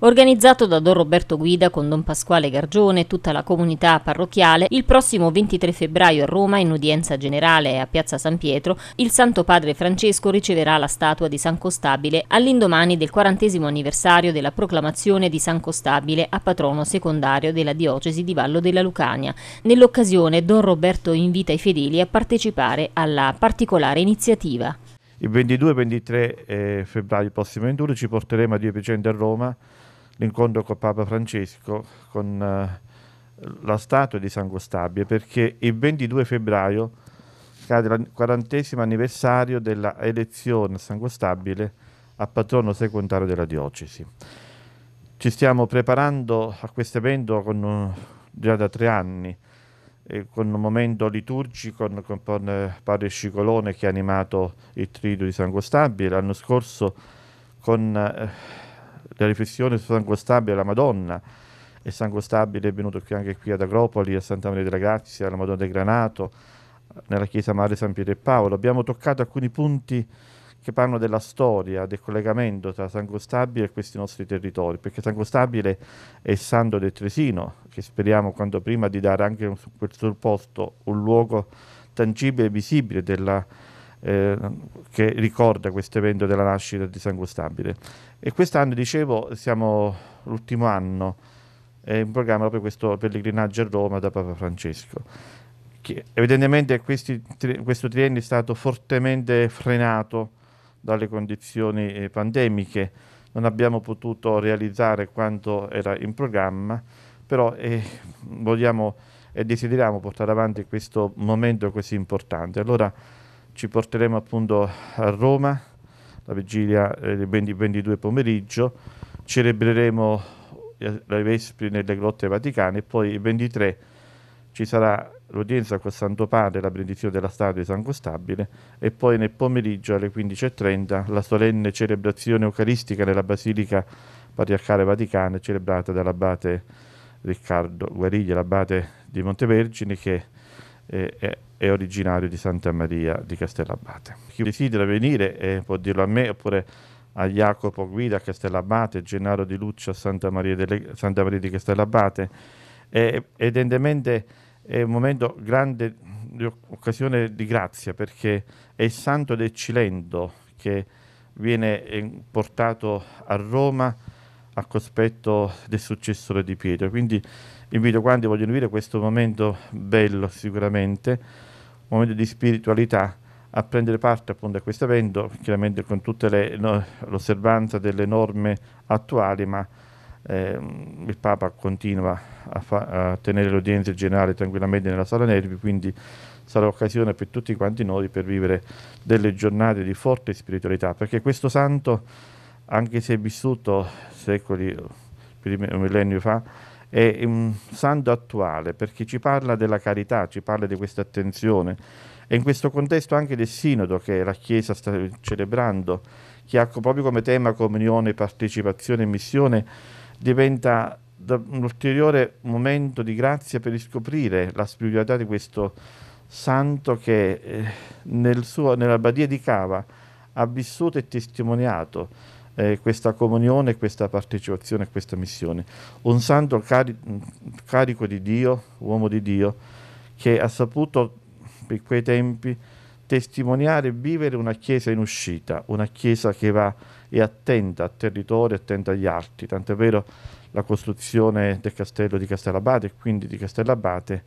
Organizzato da Don Roberto Guida con Don Pasquale Gargione e tutta la comunità parrocchiale, il prossimo 23 febbraio a Roma, in udienza generale a Piazza San Pietro, il Santo Padre Francesco riceverà la statua di San Costabile all'indomani del 40 anniversario della proclamazione di San Costabile a patrono secondario della diocesi di Vallo della Lucania. Nell'occasione Don Roberto invita i fedeli a partecipare alla particolare iniziativa. Il 22-23 eh, febbraio prossimo in ci porteremo a Dio Picente a Roma l'incontro con Papa Francesco, con eh, la statua di San Costabile, perché il 22 febbraio cade il 40 anniversario della elezione a San Costabile a patrono secondario della diocesi. Ci stiamo preparando a questo evento con, eh, già da tre anni, eh, con un momento liturgico con, con, padre Scicolone che ha animato il trido di San Costabile. L'anno scorso con... Eh, la riflessione su San Costabile e la Madonna. E San Costabile è venuto qui anche qui ad Agropoli, a Santa Maria della Grazia, alla Madonna del Granato, nella chiesa Madre San Pietro e Paolo. Abbiamo toccato alcuni punti che parlano della storia, del collegamento tra San Costabile e questi nostri territori, perché San Costabile è il santo del Tresino, che speriamo quanto prima di dare anche su quel suo posto un luogo tangibile e visibile della eh, che ricorda questo evento della nascita di San Costabile. E quest'anno, dicevo, siamo l'ultimo anno, è in programma proprio questo pellegrinaggio a Roma da Papa Francesco. Che evidentemente questi, questo triennio è stato fortemente frenato dalle condizioni eh, pandemiche, non abbiamo potuto realizzare quanto era in programma, però eh, vogliamo e desideriamo portare avanti questo momento così importante. Allora, ci porteremo appunto a Roma, la vigilia del eh, 22 pomeriggio, celebreremo i eh, Vespri nelle grotte vaticane e poi il 23 ci sarà l'udienza col Santo Padre, la benedizione della statua di San Costabile e poi nel pomeriggio alle 15.30 la solenne celebrazione eucaristica nella Basilica Patriarcale Vaticana celebrata dall'abate Riccardo Guariglia, l'abate di Montevergine che eh, è è originario di Santa Maria di Castellabate. Chi desidera venire eh, può dirlo a me oppure a Jacopo Guida a Castellabate, Gennaro Di Luccia a Santa Maria, delle, Santa Maria di Castellabate. Eh, evidentemente è un momento grande di occasione di grazia perché è il santo del Cilento che viene eh, portato a Roma a cospetto del successore di Pietro. Quindi invito quanti vogliono vivere questo momento bello sicuramente momento di spiritualità a prendere parte appunto a questo evento, chiaramente con tutta no, l'osservanza delle norme attuali, ma ehm, il Papa continua a, fa, a tenere l'udienza generale tranquillamente nella sala nervi, quindi sarà occasione per tutti quanti noi per vivere delle giornate di forte spiritualità, perché questo santo, anche se è vissuto secoli, un millennio fa, è un santo attuale perché ci parla della carità, ci parla di questa attenzione e in questo contesto anche del sinodo che la Chiesa sta celebrando, che ha proprio come tema comunione, partecipazione e missione, diventa un ulteriore momento di grazia per riscoprire la spiritualità di questo santo che eh, nel suo, nella badia di Cava ha vissuto e testimoniato eh, questa comunione, questa partecipazione, a questa missione. Un santo cari carico di Dio, uomo di Dio, che ha saputo per quei tempi testimoniare e vivere una chiesa in uscita, una chiesa che va e attenta al territorio, attenta agli altri, tant'è vero la costruzione del castello di Castellabate e quindi di Castellabate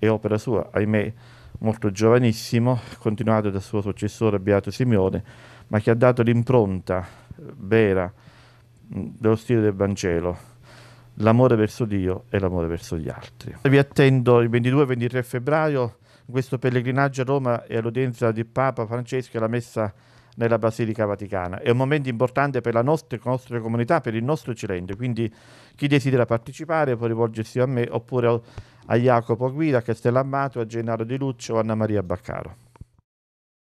è opera sua, ahimè molto giovanissimo, continuato dal suo successore Beato Simeone, ma che ha dato l'impronta vera dello stile del Vangelo l'amore verso Dio e l'amore verso gli altri. Vi attendo il 22 e 23 febbraio in questo pellegrinaggio a Roma e all'udienza di Papa Francesco e alla messa nella Basilica Vaticana. È un momento importante per la nostra, nostra comunità, per il nostro cilento, quindi chi desidera partecipare può rivolgersi a me oppure a Jacopo Guida, a Castellammato, a Gennaro Di Luccio o a Anna Maria Baccaro.